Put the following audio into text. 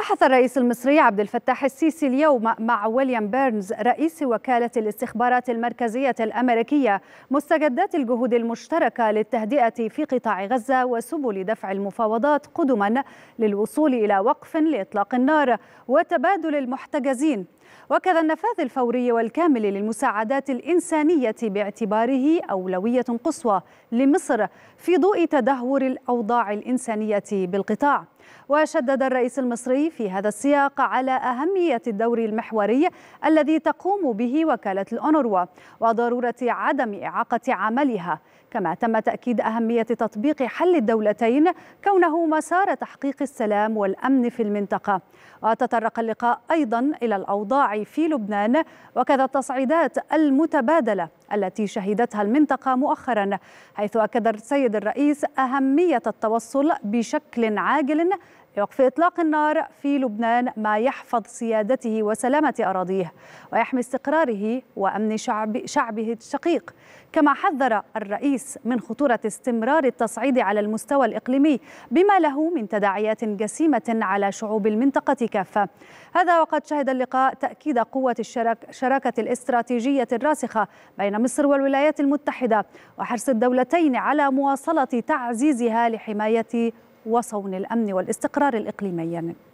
بحث الرئيس المصري عبد الفتاح السيسي اليوم مع ويليام بيرنز رئيس وكالة الاستخبارات المركزية الأمريكية مستجدات الجهود المشتركة للتهدئة في قطاع غزة وسبل دفع المفاوضات قدما للوصول إلى وقف لإطلاق النار وتبادل المحتجزين وكذا النفاذ الفوري والكامل للمساعدات الإنسانية باعتباره أولوية قصوى لمصر في ضوء تدهور الأوضاع الإنسانية بالقطاع وشدد الرئيس المصري في هذا السياق على أهمية الدور المحوري الذي تقوم به وكالة الأونروا وضرورة عدم إعاقة عملها كما تم تأكيد أهمية تطبيق حل الدولتين كونه مسار تحقيق السلام والأمن في المنطقة وتطرق اللقاء أيضا إلى الأوضاع في لبنان وكذا التصعيدات المتبادلة التي شهدتها المنطقة مؤخرا حيث أكد السيد الرئيس أهمية التوصل بشكل عاجل لوقف إطلاق النار في لبنان ما يحفظ سيادته وسلامة أراضيه ويحمي استقراره وأمن شعب شعبه الشقيق كما حذر الرئيس من خطورة استمرار التصعيد على المستوى الإقليمي بما له من تداعيات جسيمة على شعوب المنطقة كافة هذا وقد شهد اللقاء تأكيد قوة الشراكة الاستراتيجية الراسخة بين مصر والولايات المتحدة وحرص الدولتين على مواصلة تعزيزها لحماية وصون الأمن والاستقرار الإقليميين